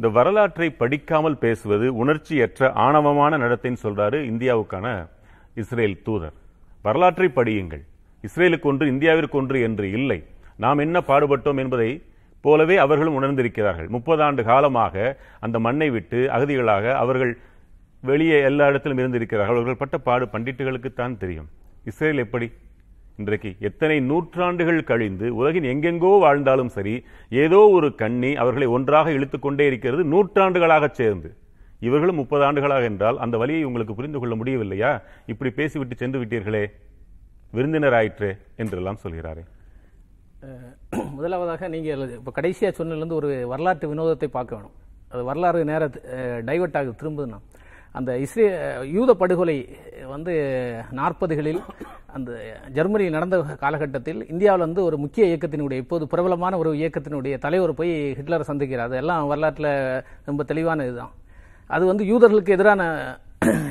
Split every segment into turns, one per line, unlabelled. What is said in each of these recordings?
இந்த வரலாற்றை படிக்காமல் பேசுவது உணர்ச்சியற்ற ஆணவமான நடத்தைன்னு சொல்றாரு இந்தியாவுக்கான இஸ்ரேல் தூதர் வரலாற்றை படியுங்கள் இஸ்ரேலுக்கு ஒன்று இந்தியாவிற்கு ஒன்று என்று இல்லை நாம் என்ன பாடுபட்டோம் என்பதை போலவே அவர்களும் உணர்ந்திருக்கிறார்கள் முப்பது ஆண்டு காலமாக அந்த மண்ணை விட்டு அகதிகளாக அவர்கள் வெளியே எல்லா இடத்திலும் இருந்திருக்கிறார்கள் அவர்கள் பட்ட பாடு பண்டிட்டுகளுக்குத்தான் தெரியும் இஸ்ரேல் எப்படி இன்றைக்கு எத்தனை நூற்றாண்டுகள் கழிந்து உலகின் எங்கெங்கோ வாழ்ந்தாலும் சரி ஏதோ ஒரு கண்ணி அவர்களை ஒன்றாக இழுத்துக்கொண்டே இருக்கிறது நூற்றாண்டுகளாக சேர்ந்து இவர்களும் முப்பது ஆண்டுகளாக என்றால் அந்த வழியை உங்களுக்கு புரிந்து கொள்ள முடியவில்லையா இப்படி பேசிவிட்டு சென்று விட்டீர்களே விருந்தினர் ஆயிற்று என்றெல்லாம் சொல்கிறாரே
முதலாவதாக நீங்கள் இப்போ கடைசியாக சொன்னதுலேருந்து ஒரு வரலாற்று வினோதத்தை பார்க்க வேணும் அது வரலாறு நேர டைவெர்ட் ஆக திரும்புதுன்னா அந்த இஸ்ரே யூத படுகொலை வந்து நாற்பதுகளில் அந்த ஜெர்மனியில் நடந்த காலகட்டத்தில் இந்தியாவில் வந்து ஒரு முக்கிய இயக்கத்தினுடைய இப்போது பிரபலமான ஒரு இயக்கத்தினுடைய தலைவர் போய் ஹிட்லரை சந்திக்கிறார் அதெல்லாம் வரலாற்றில் ரொம்ப தெளிவான இதுதான் அது வந்து யூதர்களுக்கு எதிரான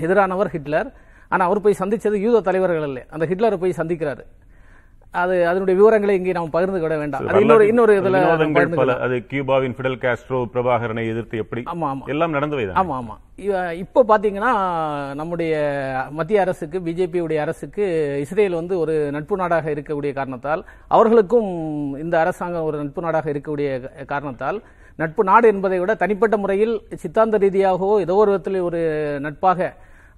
எதிரானவர் ஹிட்லர் ஆனால் அவர் போய் சந்தித்தது யூத தலைவர்கள் இல்லை அந்த ஹிட்லரை போய் சந்திக்கிறாரு அது அதனுடைய விவரங்களை இங்கே நாம் பகிர்ந்து கொள்ள வேண்டாம் அது இன்னொரு இன்னொரு இதுல பல
அது கியூபாவின் ஃபிடல் காஸ்ட்ரோ பிரபாகரனை எதிர்த்து எப்படி ஆமா ஆமா எல்லாம் வைதா ஆமா ஆமா
இப்போ பாத்தீங்கன்னா நம்முடைய மத்திய அரசுக்கு பிஜேபியுடைய அரசுக்கு இஸ்ரேல் வந்து ஒரு நட்பு நாடாக இருக்கக்கூடிய காரணத்தால் அவர்களுக்கும் இந்த அரசாங்கம் ஒரு நட்பு நாடாக இருக்கக்கூடிய காரணத்தால் நட்பு நாடு என்பதை விட தனிப்பட்ட முறையில் சித்தாந்த ரீதியாகவோ ஏதோ ஒரு விதத்தில் ஒரு நட்பாக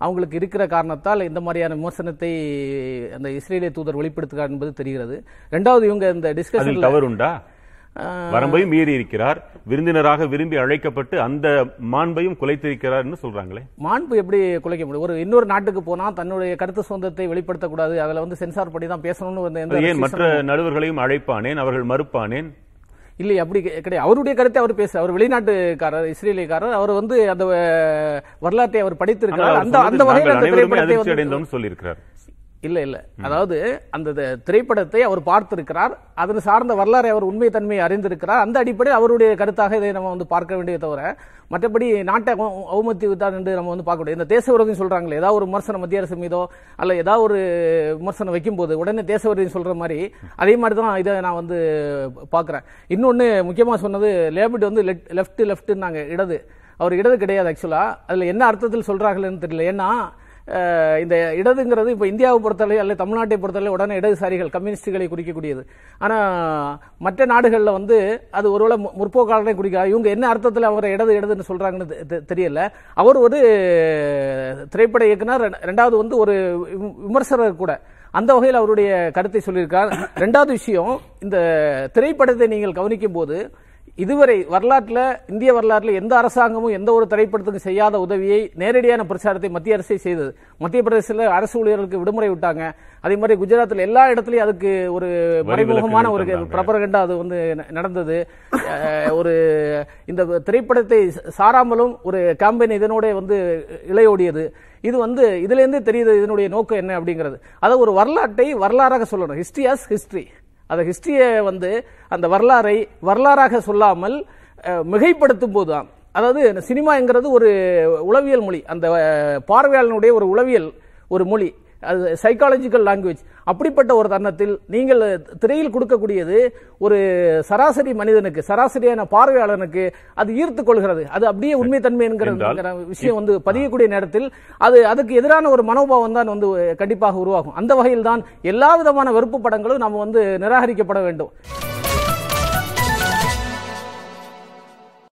அவங்களுக்கு இருக்கிற காரணத்தால் இந்த மாதிரியான விமர்சனத்தை அந்த இஸ்ரேலிய தூதர் வெளிப்படுத்துகிறார் என்பது தெரிகிறது ரெண்டாவது இவங்க இந்த டிஸ்கஷன் தவறு உண்டா வரம்பையும்
மீறி இருக்கிறார் விருந்தினராக விரும்பி அழைக்கப்பட்டு அந்த மாண்பையும் குலைத்திருக்கிறார் சொல்றாங்களே
மாண்பு எப்படி குலைக்க முடியும் ஒரு இன்னொரு நாட்டுக்கு போனா தன்னுடைய கருத்து சுதந்திரத்தை வெளிப்படுத்தக்கூடாது அதுல வந்து சென்சார் படி தான் பேசணும்னு மற்ற
நடுவர்களையும் அழைப்பானேன் அவர்கள் மறுப்பானேன்
இல்லை அப்படி கிடையாது அவருடைய கருத்தை அவர் பேச அவர் வெளிநாட்டுக்காரர் இஸ்ரேலியக்காரர் அவர் வந்து அந்த வரலாற்றை அவர் படித்திருக்கிறார் அந்த அந்த வகையில் சொல்லியிருக்கிறார் இல்லை இல்லை அதாவது அந்த திரைப்படத்தை அவர் பார்த்திருக்கிறார் அதன் சார்ந்த வரலாறு அவர் உண்மை தன்மையை அறிந்திருக்கிறார் அந்த அடிப்படையில் அவருடைய கருத்தாக இதை நம்ம வந்து பார்க்க வேண்டிய தவிர மற்றபடி நாட்டை அவமதி வித்தார் என்று நம்ம வந்து பார்க்க முடியாது இந்த தேச விரோதம் சொல்றாங்களே ஏதாவது ஒரு விமர்சனம் மத்திய அரசு மீதோ அல்ல ஏதாவது ஒரு விமர்சனம் வைக்கும் போது உடனே தேச விரோதம் சொல்ற மாதிரி அதே மாதிரி தான் இதை நான் வந்து பார்க்குறேன் இன்னொன்று முக்கியமாக சொன்னது லேபிட் வந்து லெஃப்ட் லெஃப்ட்னாங்க இடது அவர் இடது கிடையாது ஆக்சுவலாக அதில் என்ன அர்த்தத்தில் சொல்கிறார்கள்னு தெரியல ஏன்னா இந்த இடதுங்கிறது இப்போ இந்தியாவை பொறுத்தவரை அல்லது தமிழ்நாட்டை பொறுத்தவரை உடனே இடதுசாரிகள் கம்யூனிஸ்டுகளை குறிக்கக்கூடியது ஆனால் மற்ற நாடுகளில் வந்து அது ஒருவேளை முற்போக்காளரை குறிக்க இவங்க என்ன அர்த்தத்தில் அவரை இடது இடதுன்னு சொல்கிறாங்கன்னு தெரியல அவர் ஒரு திரைப்பட இயக்குனர் ரெண்டாவது வந்து ஒரு விமர்சகர் கூட அந்த வகையில் அவருடைய கருத்தை சொல்லியிருக்கார் ரெண்டாவது விஷயம் இந்த திரைப்படத்தை நீங்கள் கவனிக்கும் போது இதுவரை வரலாற்றில் இந்திய வரலாற்றில் எந்த அரசாங்கமும் எந்த ஒரு திரைப்படத்துக்கும் செய்யாத உதவியை நேரடியான பிரச்சாரத்தை மத்திய அரசே செய்தது மத்திய பிரதேசத்தில் அரசு ஊழியர்களுக்கு விடுமுறை விட்டாங்க அதே மாதிரி குஜராத்தில் எல்லா இடத்துலையும் அதுக்கு ஒரு மறைமுகமான ஒரு பிரபரகண்டா அது வந்து நடந்தது ஒரு இந்த திரைப்படத்தை சாராமலும் ஒரு கேம்பெயின் இதனோட வந்து இளையோடியது இது வந்து இதுலேருந்தே தெரியுது இதனுடைய நோக்கம் என்ன அப்படிங்கிறது அதை ஒரு வரலாற்றை வரலாறாக சொல்லணும் ஹிஸ்ட்ரி ஆஸ் ஹிஸ்ட்ரி அந்த ஹிஸ்டரியை வந்து அந்த வரலாறை வரலாறாக சொல்லாமல் மிகைப்படுத்தும் போது தான் அதாவது சினிமாங்கிறது ஒரு உளவியல் மொழி அந்த பார்வையாளனுடைய ஒரு உளவியல் ஒரு மொழி அது சைக்காலஜிக்கல் லாங்குவேஜ் அப்படிப்பட்ட ஒரு தருணத்தில் நீங்கள் திரையில் கொடுக்கக்கூடியது ஒரு சராசரி மனிதனுக்கு சராசரியான பார்வையாளனுக்கு அது ஈர்த்து கொள்கிறது அது அப்படியே உண்மை தன்மை என்கிற விஷயம் வந்து பதியக்கூடிய நேரத்தில் அது அதுக்கு எதிரான ஒரு மனோபாவம் தான் வந்து கண்டிப்பாக உருவாகும் அந்த வகையில் தான் எல்லா விதமான வெறுப்பு படங்களும் நம்ம வந்து நிராகரிக்கப்பட வேண்டும்